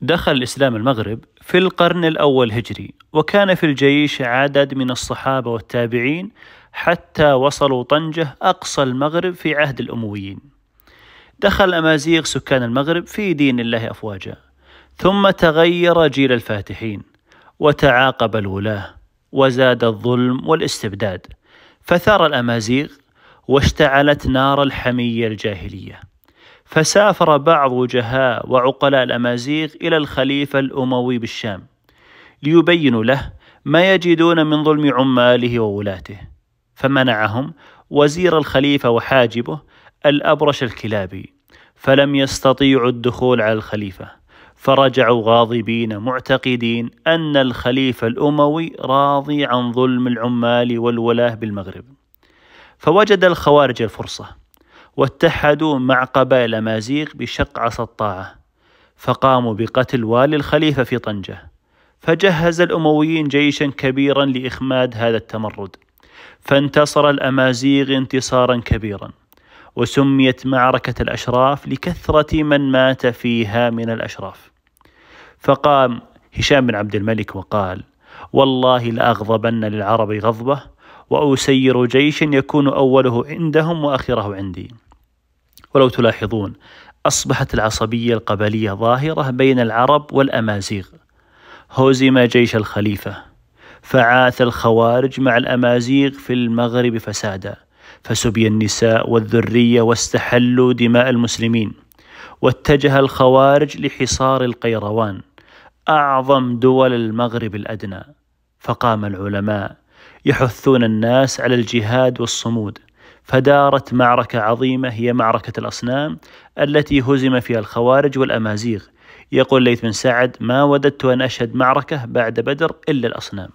دخل الإسلام المغرب في القرن الأول هجري وكان في الجيش عدد من الصحابة والتابعين حتى وصلوا طنجة أقصى المغرب في عهد الأمويين دخل أمازيغ سكان المغرب في دين الله أفواجا ثم تغير جيل الفاتحين وتعاقب الولاة وزاد الظلم والاستبداد فثار الأمازيغ واشتعلت نار الحمية الجاهلية فسافر بعض وجهاء وعقلاء الأمازيغ إلى الخليفة الأموي بالشام ليبينوا له ما يجدون من ظلم عماله وولاته فمنعهم وزير الخليفة وحاجبه الأبرش الكلابي فلم يستطيعوا الدخول على الخليفة فرجعوا غاضبين معتقدين أن الخليفة الأموي راضي عن ظلم العمال والولاة بالمغرب فوجد الخوارج الفرصة واتحدوا مع قبائل مازيغ بشق عصا الطاعة فقاموا بقتل والي الخليفة في طنجة فجهز الأمويين جيشا كبيرا لإخماد هذا التمرد فانتصر الأمازيغ انتصارا كبيرا وسميت معركة الأشراف لكثرة من مات فيها من الأشراف فقام هشام بن عبد الملك وقال والله لأغضبن للعرب غضبة وأسير جيشا يكون أوله عندهم وآخره عندي ولو تلاحظون أصبحت العصبية القبلية ظاهرة بين العرب والأمازيغ هزم جيش الخليفة فعاث الخوارج مع الأمازيغ في المغرب فسادا فسبي النساء والذرية واستحلوا دماء المسلمين واتجه الخوارج لحصار القيروان أعظم دول المغرب الأدنى فقام العلماء يحثون الناس على الجهاد والصمود فدارت معركة عظيمة هي معركة الأصنام التي هزم فيها الخوارج والأمازيغ يقول ليث بن سعد ما وددت أن أشهد معركة بعد بدر إلا الأصنام